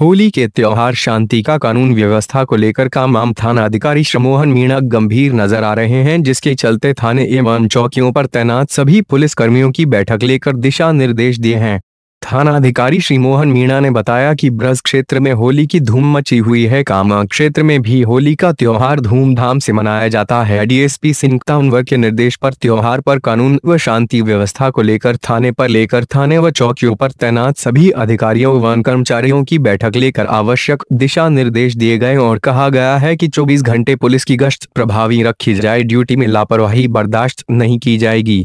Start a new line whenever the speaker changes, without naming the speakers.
होली के त्योहार शांति का कानून व्यवस्था को लेकर आम थाना अधिकारी श्रमोहन मीणा गंभीर नजर आ रहे हैं जिसके चलते थाने एवं चौकियों पर तैनात सभी पुलिस कर्मियों की बैठक लेकर दिशा निर्देश दिए हैं थानाधिकारी श्री मोहन मीणा ने बताया कि ब्रज क्षेत्र में होली की धूम मची हुई है कामा क्षेत्र में भी होली का त्योहार धूमधाम से मनाया जाता है डीएसपी सिंह के निर्देश पर त्योहार पर कानून व शांति व्यवस्था को लेकर थाने पर लेकर थाने व चौकियों पर तैनात सभी अधिकारियों व कर्मचारियों की बैठक लेकर आवश्यक दिशा निर्देश दिए गए और कहा गया है की चौबीस घंटे पुलिस की गश्त प्रभावी रखी जाए ड्यूटी में लापरवाही बर्दाश्त नहीं की जाएगी